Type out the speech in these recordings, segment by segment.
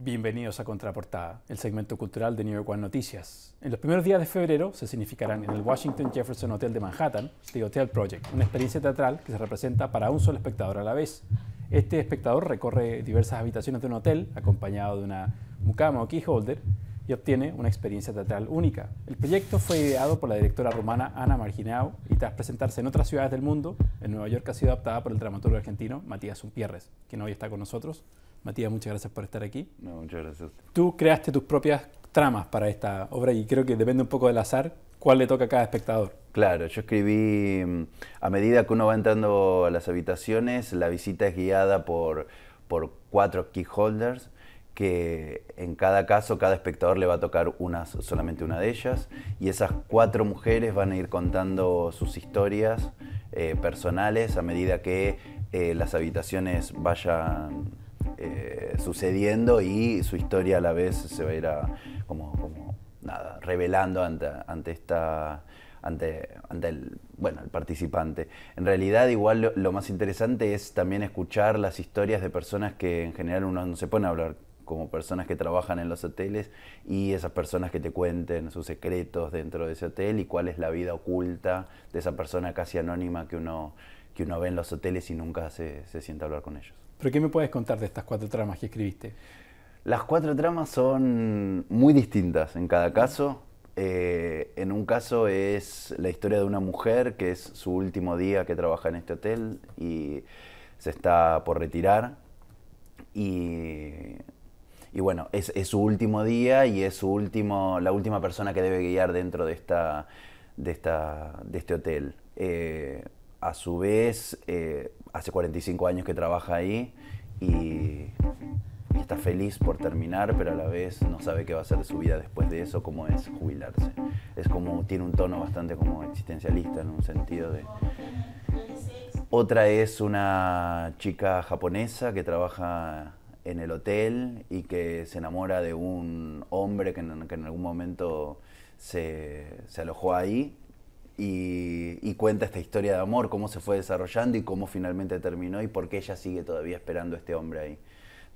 Bienvenidos a Contraportada, el segmento cultural de New York One Noticias. En los primeros días de febrero se significarán en el Washington Jefferson Hotel de Manhattan The Hotel Project, una experiencia teatral que se representa para un solo espectador a la vez. Este espectador recorre diversas habitaciones de un hotel acompañado de una mucama o keyholder y obtiene una experiencia teatral única. El proyecto fue ideado por la directora romana Ana Marginao y tras presentarse en otras ciudades del mundo, en Nueva York ha sido adaptada por el dramaturgo argentino Matías Umpierres, quien hoy está con nosotros Matías, muchas gracias por estar aquí. No, muchas gracias. Tú creaste tus propias tramas para esta obra y creo que depende un poco del azar cuál le toca a cada espectador. Claro, yo escribí, mm, a medida que uno va entrando a las habitaciones, la visita es guiada por, por cuatro keyholders que en cada caso, cada espectador le va a tocar una, solamente una de ellas, y esas cuatro mujeres van a ir contando sus historias eh, personales a medida que eh, las habitaciones vayan eh, sucediendo y su historia a la vez se va a ir como, nada, revelando ante, ante esta ante, ante el, bueno, el participante. En realidad, igual lo, más interesante es también escuchar las historias de personas que en general uno no se pone a hablar, como personas que trabajan en los hoteles y esas personas que te cuenten sus secretos dentro de ese hotel y cuál es la vida oculta de esa persona casi anónima que uno, que uno ve en los hoteles y nunca se, se sienta a hablar con ellos. ¿Pero qué me puedes contar de estas cuatro tramas que escribiste? Las cuatro tramas son muy distintas en cada caso. Eh, en un caso es la historia de una mujer que es su último día que trabaja en este hotel y se está por retirar. Y, bueno, es, su último día y es su último, la última persona que debe guiar dentro de, esta, de, esta, de este hotel. Eh, a su vez, eh, hace 45 años que trabaja ahí y está feliz por terminar, pero a la vez no sabe qué va a hacer de su vida después de eso, cómo es jubilarse. Es como, tiene un tono bastante como existencialista en un sentido de... Otra es una chica japonesa que trabaja en el hotel y que se enamora de un hombre que en, algún momento se, se alojó ahí y, cuenta esta historia de amor, cómo se fue desarrollando y cómo finalmente terminó y por qué ella sigue todavía esperando a este hombre ahí.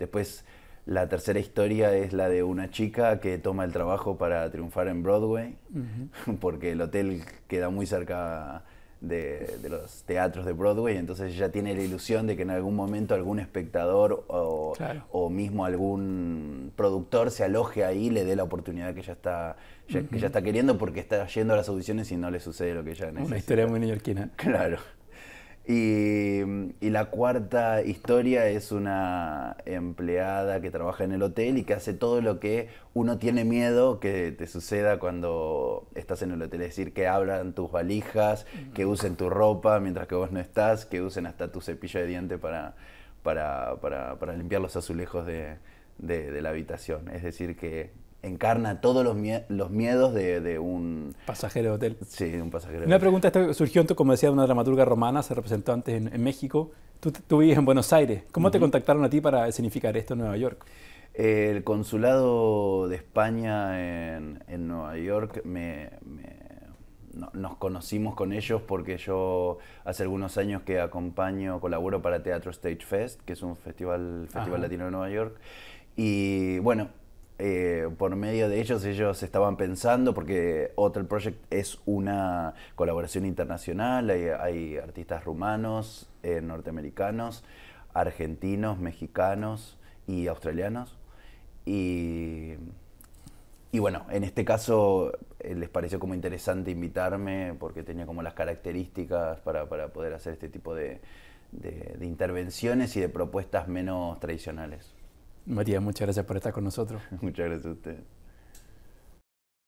Después, la tercera historia es la de una chica que toma el trabajo para triunfar en Broadway, porque el hotel queda muy cerca de, los teatros de Broadway, entonces ya tiene la ilusión de que en algún momento algún espectador o, mismo algún productor se aloje ahí y le dé la oportunidad que ella está, que ya está queriendo porque está yendo a las audiciones y no le sucede lo que ella necesita. Una historia muy neoyorquina. Claro. Y, la cuarta historia es una empleada que trabaja en el hotel y que hace todo lo que uno tiene miedo que te suceda cuando estás en el hotel. Es decir, que abran tus valijas, que usen tu ropa mientras que vos no estás, que usen hasta tu cepillo de diente para, para, para, limpiar los azulejos de, de, la habitación. Es decir, que encarna todos los, los miedos de, un... Pasajero de hotel. Sí, un pasajero. Una pregunta esta surgió, como decía, de una dramaturga romana, se representó antes en, México. Tú, tú en Buenos Aires. ¿Cómo te contactaron a ti para significar esto en Nueva York? El consulado de España en, Nueva York me, nos conocimos con ellos porque yo hace algunos años que acompaño, colaboro para Teatro Stage Fest, que es un festival, festival latino de Nueva York. Y bueno, eh, por medio de ellos, ellos estaban pensando, porque Hotel Project es una colaboración internacional, hay, artistas rumanos, eh, norteamericanos, argentinos, mexicanos y australianos. Y, bueno, en este caso eh, les pareció como interesante invitarme porque tenía como las características para, poder hacer este tipo de intervenciones y de propuestas menos tradicionales. María, muchas gracias por estar con nosotros. Muchas gracias a usted.